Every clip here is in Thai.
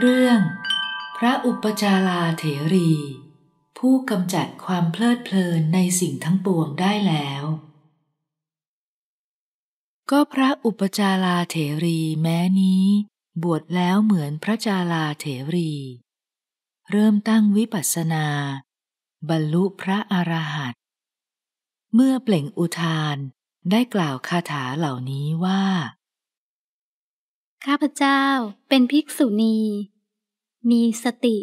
เรื่องพระอุปจาราเถรี ผู้กำจัดความเพลิดเพลินในสิ่งทั้งปวงได้แล้ว ก็พระอุปจาราเถรีแม้นี้ บวชแล้วเหมือนพระจาราเถรี เริ่มตั้งวิปัสสนา บรรลุพระอรหันต์เมื่อเปล่งอุทานได้กล่าวคาถาเหล่านี้ว่าข้าพเจ้าเป็นภิกษุณี มีสติ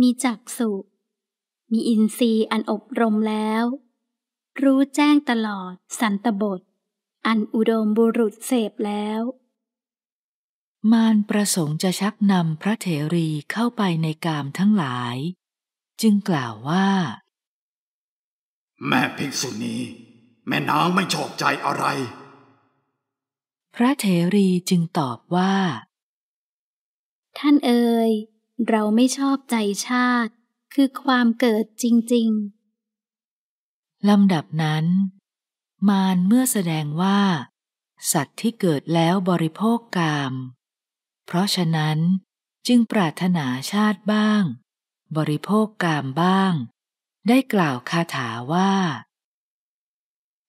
มีจักสุมีอินทรีย์อันอบรมแล้ว รู้แจ้งตลอดสันตบท อันอุดมบุรุษเสพแล้ว มารประสงค์จะชักนำพระเถรีเข้าไปในกามทั้งหลาย จึงกล่าวว่า แม่ภิกษุณีแม่นางไม่ชอบใจอะไรพระเถรีจึงตอบว่า ท่านเอ๋ยเราไม่ชอบใจชาติคือความเกิดจริง ๆลำดับนั้น มารเมื่อแสดงว่า สัตว์ที่เกิดแล้วบริโภคกามเพราะฉะนั้นจึงปรารถนาชาติบ้าง บริโภคกามบ้าง ได้กล่าวคาถาว่า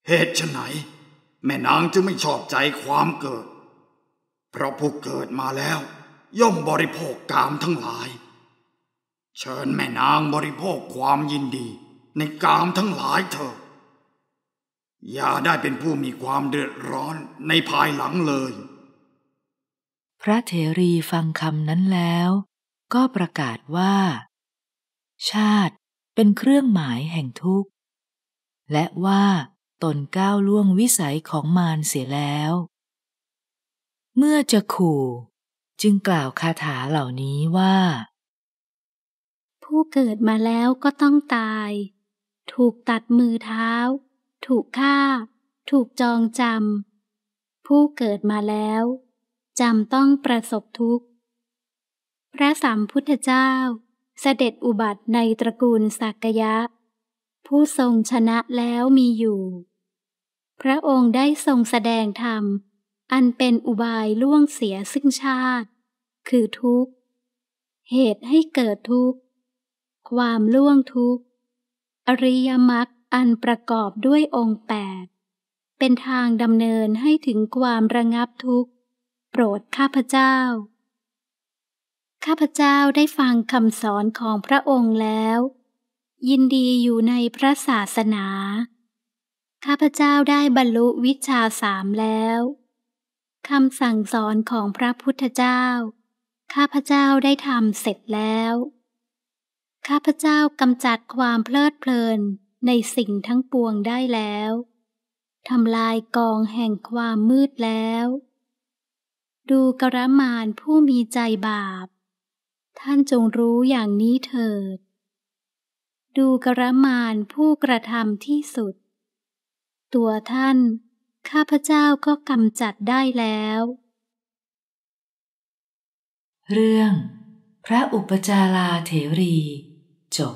เหตุไฉนแม่นางจึงไม่ชอบใจความเกิด เพราะผู้เกิดมาแล้ว ย่อมบริโภคกามทั้งหลาย เชิญแม่นางบริโภคความยินดีในกามทั้งหลายเถอะอย่าได้เป็นผู้มีความเดือดร้อนในภายหลังเลย พระเถรีฟังคำนั้นแล้วก็ประกาศว่า ชาติเป็นเครื่องหมายแห่งทุกข์และว่าตนก้าวล่วงวิสัยของมารเสียแล้ว เมื่อจะขู่ จึงกล่าวคาถาเหล่านี้ว่า ผู้เกิดมาแล้วก็ต้องตาย ถูกตัดมือเท้า ถูกฆ่า ถูกจองจำผู้เกิดมาแล้วจำต้องประสบทุกข์ พระสัมพุทธเจ้า เสด็จอุบัติในตระกูลสักยะ ผู้ทรงชนะแล้วมีอยู่พระองค์ได้ทรงแสดงธรรมอันเป็นอุบายล่วงเสียซึ่งชาติ คือทุกข์ เหตุให้เกิดทุกข์ ความล่วงทุกข์ อริยมรรคอันประกอบด้วยองค์แปด เป็นทางดำเนินให้ถึงความระงับทุกข์ โปรดข้าพเจ้า ข้าพเจ้าได้ฟังคำสอนของพระองค์แล้ว ยินดีอยู่ในพระศาสนาข้าพเจ้าได้บรรลุวิชาสามแล้วคำสั่งสอนของพระพุทธเจ้า ข้าพเจ้าได้ทำเสร็จแล้ว ข้าพเจ้ากำจัดความเพลิดเพลินในสิ่งทั้งปวงได้แล้ว ทำลายกองแห่งความมืดแล้ว ดูกระมานผู้มีใจบาป ท่านจงรู้อย่างนี้เถิด ดูกระมานผู้กระทำที่สุดตัวท่าน ข้าพเจ้าก็กำจัดได้แล้ว เรื่อง พระอุปจาราเถรี จบ